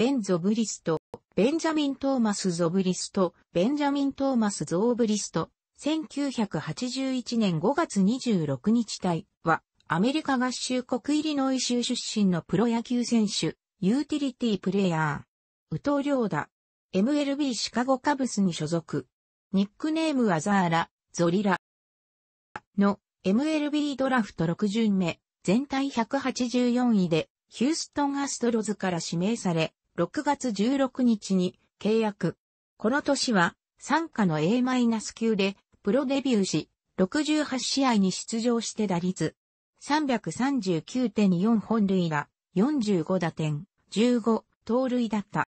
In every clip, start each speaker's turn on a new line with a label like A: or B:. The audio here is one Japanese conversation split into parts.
A: ベン・ゾブリスト、ベンジャミン・トーマス・ゾブリスト、ベンジャミン・トーマス・ゾーブリスト、1981年5月26日体は、アメリカ合衆国イリノイ州出身のプロ野球選手、ユーティリティプレイヤー、宇藤良ダ、MLB シカゴカブスに所属。ニックネームはザーラ、ゾリラ。の MLB ドラフト6巡目、全体184位で、ヒューストンアストロズから指名され、6月16日に契約。この年は、参加の A- 級で、プロデビューし、68試合に出場して打率、339.4本塁打、45打点、15、盗塁だった。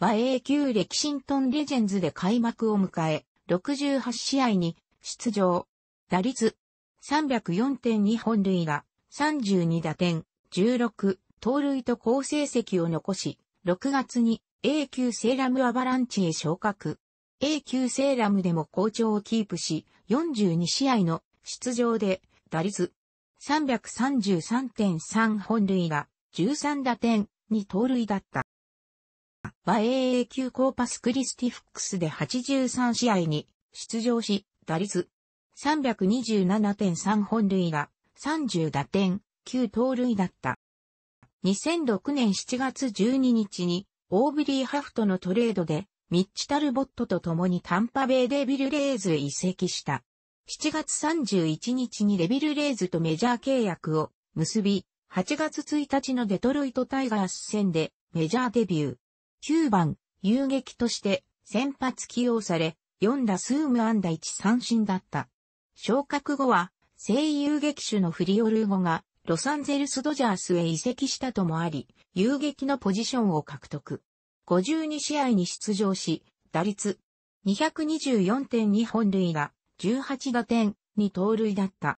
A: 和英級レキシントンレジェンズで開幕を迎え、68試合に出場。打率304.2本塁打、32打点、16、盗塁と好成績を残し、6月に A 級セーラムアバランチへ昇格。A 級セーラムでも好調をキープし、42試合の出場で打率333.3本塁が13打点に盗塁だった。バ AA 級コーパスクリスティフックスで83試合に出場し、打率327.3本塁が30打点、9盗塁だった。2006年7月12日に、オーブリー・ハフトのトレードで、ミッチ・タルボットと共にタンパベイデビルレイズへ移籍した。7月31日にデビルレイズとメジャー契約を結び、8月1日のデトロイトタイガース戦でメジャーデビュー。9番、遊撃として先発起用され、4打数無安打1三振だった。昇格後は、声遊劇手のフリオルゴがロサンゼルスドジャースへ移籍したともあり、遊撃のポジションを獲得。52試合に出場し、打率224.2本塁打、18打点に盗塁だった。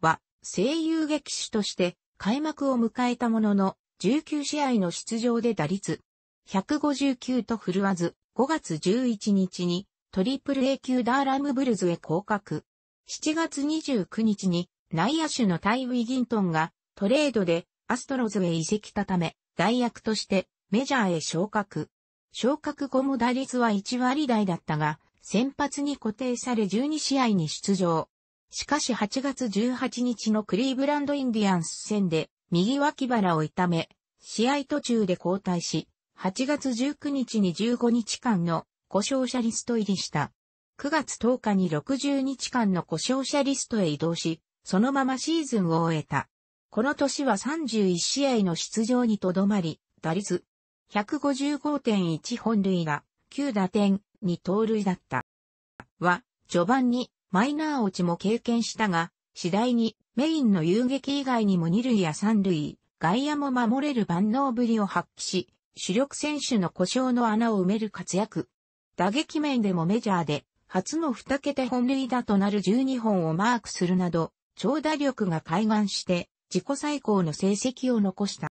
A: は、声優撃手として開幕を迎えたものの、19試合の出場で打率159と振るわず、5月11日にトリプル A 級ダーラムブルズへ降格。7月29日に内野手のタイ・ウィギントンがトレードでアストロズへ移籍したため、代役としてメジャーへ昇格。昇格後も打率は1割台だったが、先発に固定され12試合に出場。しかし8月18日のクリーブランドインディアンス戦で右脇腹を痛め、試合途中で交代し、8月19日に15日間の故障者リスト入りした。9月10日に60日間の故障者リストへ移動し、そのままシーズンを終えた。この年は31試合の出場にとどまり、打率155.1本塁打、9打点、2盗塁だった。は、序盤にマイナー落ちも経験したが、次第にメインの遊撃以外にも2塁や3塁、外野も守れる万能ぶりを発揮し、主力選手の故障の穴を埋める活躍。打撃面でもメジャーで初の2桁本塁打となる12本をマークするなど、長打力が開眼して、自己最高の成績を残した。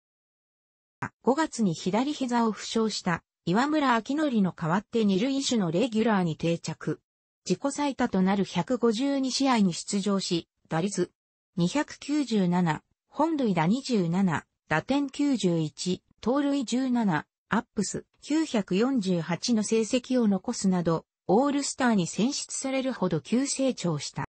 A: 5月に左膝を負傷した岩村明則の代わって二塁手のレギュラーに定着。自己最多となる152試合に出場し、打率297、本塁打27、打点91、盗塁17、アップス948の成績を残すなど、オールスターに選出されるほど急成長した。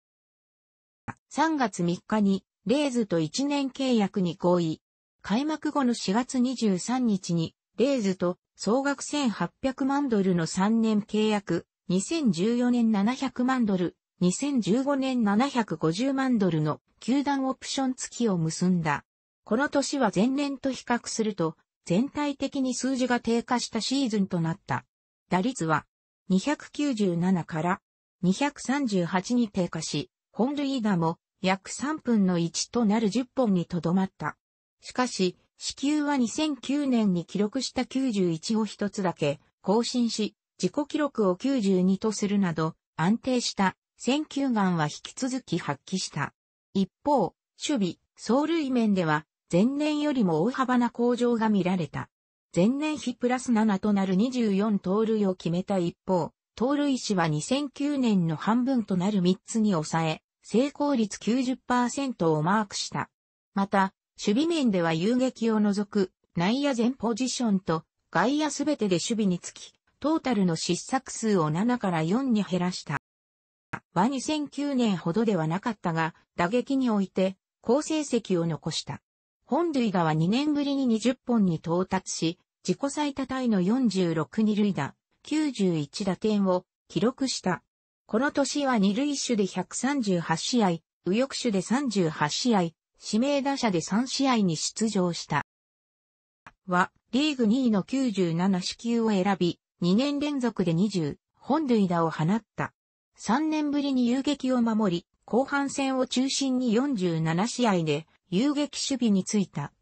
A: 3月3日にレイズと1年契約に合意。開幕後の4月23日にレイズと総額1800万ドルの3年契約、2014年700万ドル、2015年750万ドルの球団オプション付きを結んだ。この年は前年と比較すると、全体的に数字が低下したシーズンとなった。打率は297から238に低下し、本塁打も約3分の1となる10本にとどまった。しかし、支給は2009年に記録した91を一つだけ更新し、自己記録を92とするなど安定した選球眼は引き続き発揮した。一方、守備、走塁面では前年よりも大幅な向上が見られた。前年比プラス7となる24盗塁を決めた一方、盗塁士は2009年の半分となる3つに抑え、成功率90%をマークした。また、守備面では遊撃を除く内野全ポジションと外野すべてで守備につき、トータルの失策数を7から4に減らした。は2009年ほどではなかったが、打撃において好成績を残した。本塁打は2年ぶりに20本に到達し、自己最多タイの46二塁打、91打点を記録した。この年は二塁手で138試合、右翼手で38試合、指名打者で3試合に出場した。は、リーグ2位の97支球を選び、2年連続で20、本塁打を放った。3年ぶりに遊撃を守り、後半戦を中心に47試合で遊撃守備についた。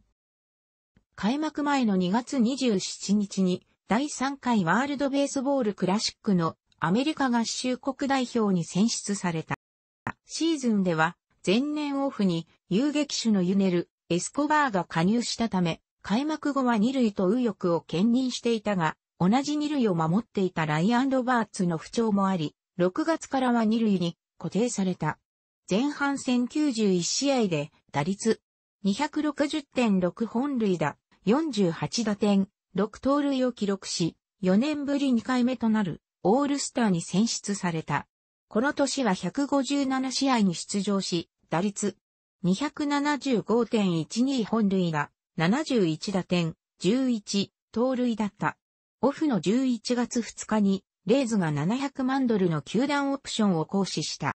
A: 開幕前の2月27日に第3回ワールドベースボールクラシックのアメリカ合衆国代表に選出された。シーズンでは前年オフに遊撃手のユネル、エスコバーが加入したため、開幕後は二塁と右翼を兼任していたが、同じ二塁を守っていたライアン・ロバーツの不調もあり、6月からは二塁に固定された。前半戦91試合で打率260.6本塁打、48打点、6盗塁を記録し、4年ぶり2回目となるオールスターに選出された。この年は157試合に出場し、打率275.12本塁打、71打点、11盗塁だった。オフの11月2日に、レイズが700万ドルの球団オプションを行使した。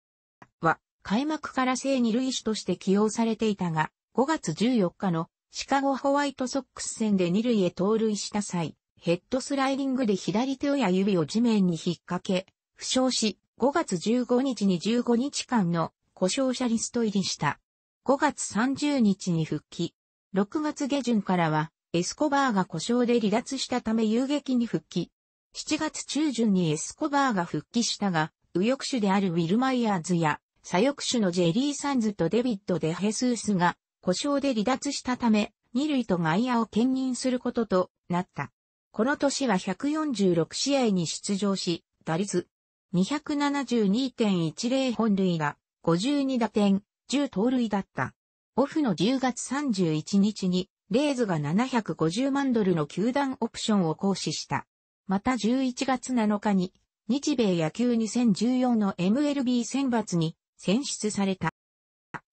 A: は、開幕から正二塁手として起用されていたが、5月14日のシカゴホワイトソックス戦で二塁へ盗塁した際、ヘッドスライディングで左手親指を地面に引っ掛け、負傷し、5月15日に15日間の故障者リスト入りした。5月30日に復帰。6月下旬からは、エスコバーが故障で離脱したため遊撃に復帰。7月中旬にエスコバーが復帰したが、右翼手であるウィル・マイヤーズや、左翼手のジェリー・サンズとデビッド・デヘスースが故障で離脱したため、二塁と外野を兼任することとなった。この年は146試合に出場し、打率272.10本塁打、52打点、10盗塁だった。オフの10月31日に、レイズが750万ドルの球団オプションを行使した。また11月7日に、日米野球2014の MLB 選抜に選出された。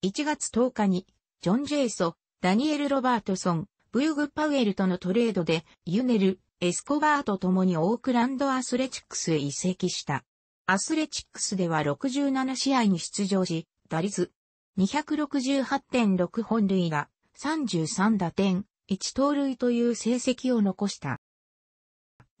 A: 1月10日に、ジョン・ジェイソ、ダニエル・ロバートソン、ブーグ・パウエルとのトレードで、ユネル、エスコバーと共にオークランドアスレチックスへ移籍した。アスレチックスでは67試合に出場し、打率268.6本塁打、33打点、1盗塁という成績を残した。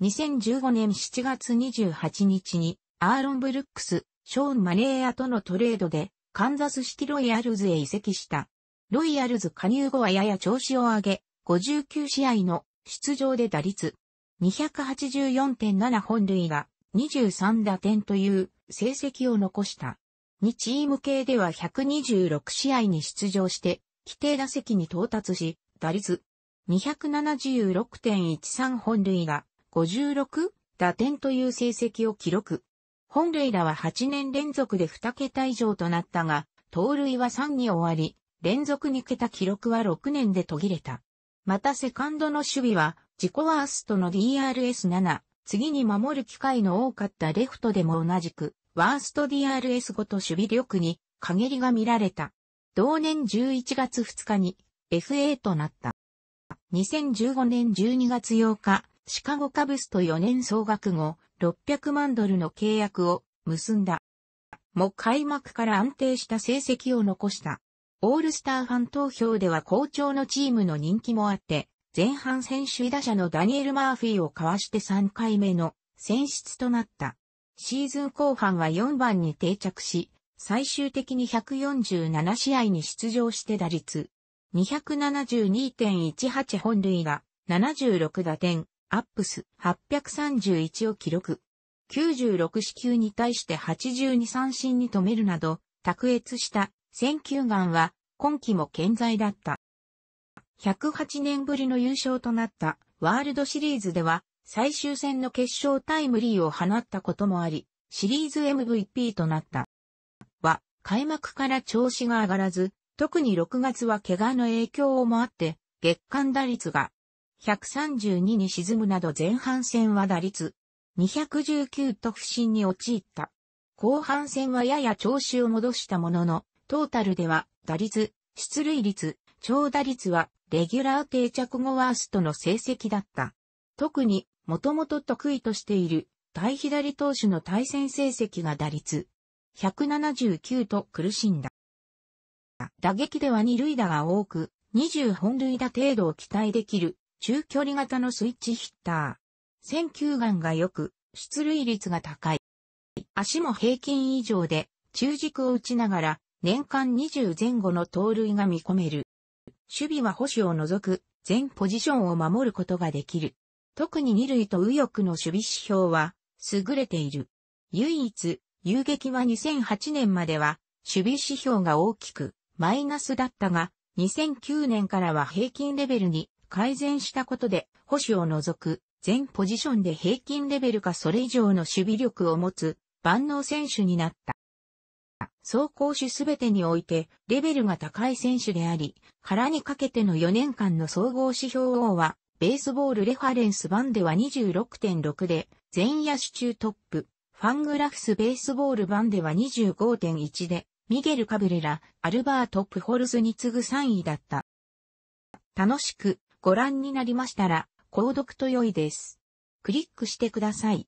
A: 2015年7月28日に、アーロン・ブルックス、ショーン・マネーアとのトレードで、カンザスシティロイヤルズへ移籍した。ロイヤルズ加入後はやや調子を上げ、59試合の出場で打率284.7本塁打23打点という成績を残した。2チーム系では126試合に出場して、規定打席に到達し、打率276.13本塁打56打点という成績を記録。本塁打は8年連続で2桁以上となったが、盗塁は3に終わり、連続2桁記録は6年で途切れた。またセカンドの守備は、自己ワーストの DRS7、次に守る機会の多かったレフトでも同じく、ワースト DRS5 と守備力に陰りが見られた。同年11月2日に FA となった。2015年12月8日、シカゴカブスと4年総額後、600万ドルの契約を結んだ。も開幕から安定した成績を残した。オールスターファン投票では好調のチームの人気もあって、前半選手打者のダニエル・マーフィーをかわして3回目の選出となった。シーズン後半は4番に定着し、最終的に147試合に出場して打率272.18本塁打、76打点、アップス831を記録。96四球に対して82三振に止めるなど、卓越した選球眼は今季も健在だった。108年ぶりの優勝となったワールドシリーズでは最終戦の決勝タイムリーを放ったこともあり、シリーズ MVP となった。は、開幕から調子が上がらず、特に6月は怪我の影響をもあって、月間打率が132に沈むなど前半戦は打率219と不振に陥った。後半戦はやや調子を戻したものの、トータルでは、打率、出塁率、長打率は、レギュラー定着後ワーストの成績だった。特に、もともと得意としている、対左投手の対戦成績が打率、179と苦しんだ。打撃では二塁打が多く、20本塁打程度を期待できる、中距離型のスイッチヒッター。選球眼が良く、出塁率が高い。足も平均以上で、中軸を打ちながら、年間20前後の盗塁が見込める。守備は保守を除く全ポジションを守ることができる。特に二塁と右翼の守備指標は優れている。唯一、遊撃は2008年までは守備指標が大きくマイナスだったが、2009年からは平均レベルに改善したことで、保守を除く全ポジションで平均レベルかそれ以上の守備力を持つ万能選手になった。走攻守すべてにおいてレベルが高い選手であり、空にかけての4年間の総合指標王は、ベースボールレファレンス版では26.6で、全野手中トップ、ファングラフスベースボール版では25.1で、ミゲル・カブレラ、アルバート・プホルズに次ぐ3位だった。楽しくご覧になりましたら、購読と良いです。クリックしてください。